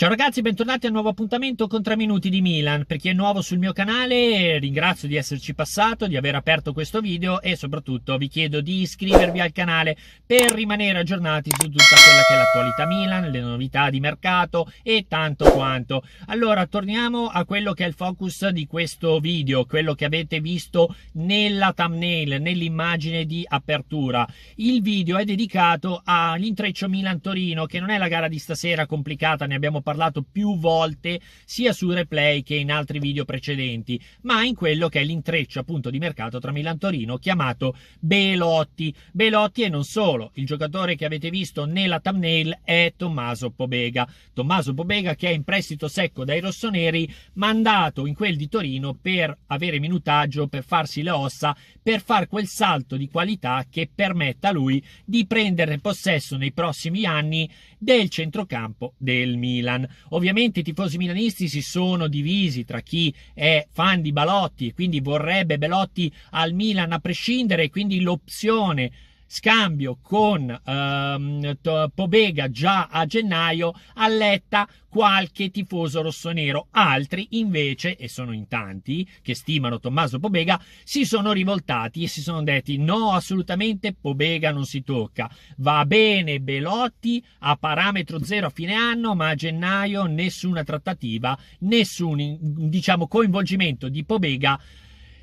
Ciao ragazzi, bentornati al nuovo appuntamento con 3 minuti di Milan. Per chi è nuovo sul mio canale, ringrazio di esserci passato, di aver aperto questo video e soprattutto vi chiedo di iscrivervi al canale per rimanere aggiornati su tutta quella che è l'attualità Milan, le novità di mercato e tanto quanto. Allora, torniamo a quello che è il focus di questo video, quello che avete visto nella thumbnail, nell'immagine di apertura. Il video è dedicato all'intreccio Milan-Torino, che non è la gara di stasera complicata, ne abbiamo parlato parlato più volte sia su replay che in altri video precedenti, ma in quello che è l'intreccio appunto di mercato tra Milan-Torino chiamato Belotti. Belotti e non solo, il giocatore che avete visto nella thumbnail è Tommaso Pobega. Tommaso Pobega che è in prestito secco dai rossoneri, mandato in quel di Torino per avere minutaggio, per farsi le ossa, per far quel salto di qualità che permetta a lui di prendere possesso nei prossimi anni del centrocampo del Milan. Milan. Ovviamente i tifosi milanisti si sono divisi tra chi è fan di Balotti e quindi vorrebbe Belotti al Milan a prescindere, quindi l'opzione scambio con ehm, Pobega già a gennaio alletta qualche tifoso rossonero. Altri invece, e sono in tanti, che stimano Tommaso Pobega, si sono rivoltati e si sono detti no, assolutamente Pobega non si tocca. Va bene Belotti a parametro zero a fine anno, ma a gennaio nessuna trattativa, nessun diciamo, coinvolgimento di Pobega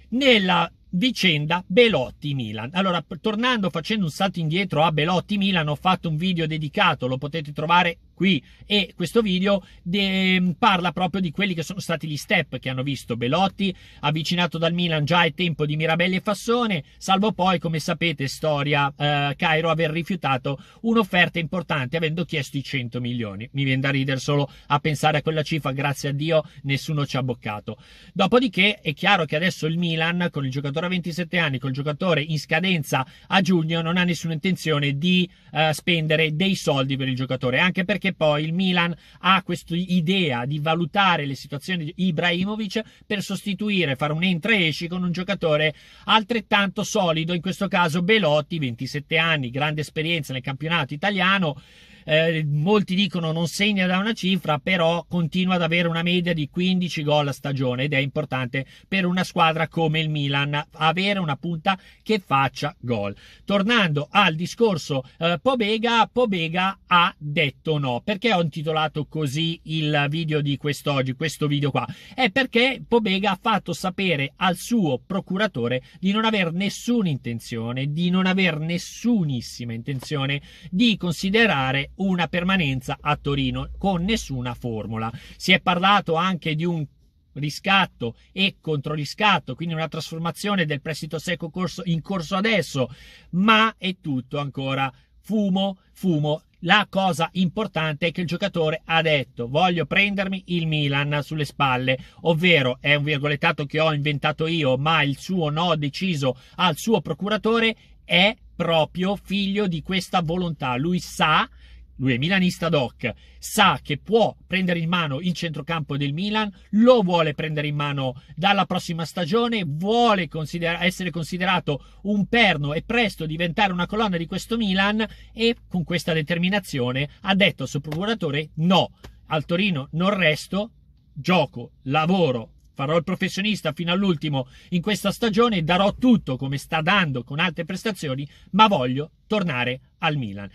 nella vicenda Belotti-Milan. Allora, tornando, facendo un salto indietro a Belotti-Milan, ho fatto un video dedicato, lo potete trovare qui e questo video de- parla proprio di quelli che sono stati gli step che hanno visto Belotti avvicinato dal Milan già ai tempo di Mirabelli e Fassone, salvo poi come sapete storia eh, Cairo aver rifiutato un'offerta importante avendo chiesto i 100 milioni. Mi viene da ridere solo a pensare a quella cifra, grazie a Dio nessuno ci ha boccato. Dopodiché è chiaro che adesso il Milan con il giocatore a 27 anni, con il giocatore in scadenza a giugno non ha nessuna intenzione di eh, spendere dei soldi per il giocatore, anche perché perché poi il Milan ha questa idea di valutare le situazioni di Ibrahimovic per sostituire, fare un entra e esci con un giocatore altrettanto solido, in questo caso Belotti, 27 anni, grande esperienza nel campionato italiano eh, molti dicono non segna da una cifra, però continua ad avere una media di 15 gol a stagione ed è importante per una squadra come il Milan avere una punta che faccia gol. Tornando al discorso eh, Pobega, Pobega ha detto no. Perché ho intitolato così il video di quest'oggi, questo video qua? È perché Pobega ha fatto sapere al suo procuratore di non avere nessuna intenzione, di non avere nessunissima intenzione di considerare una permanenza a Torino con nessuna formula. Si è parlato anche di un riscatto e controriscatto, quindi una trasformazione del prestito secco corso, in corso adesso, ma è tutto ancora fumo, fumo. La cosa importante è che il giocatore ha detto voglio prendermi il Milan sulle spalle, ovvero è un virgolettato che ho inventato io, ma il suo no deciso al suo procuratore è proprio figlio di questa volontà. Lui sa lui è milanista doc, sa che può prendere in mano il centrocampo del Milan, lo vuole prendere in mano dalla prossima stagione, vuole considera- essere considerato un perno e presto diventare una colonna di questo Milan e con questa determinazione ha detto al suo procuratore no, al Torino non resto, gioco, lavoro, farò il professionista fino all'ultimo in questa stagione, darò tutto come sta dando con altre prestazioni, ma voglio tornare al Milan.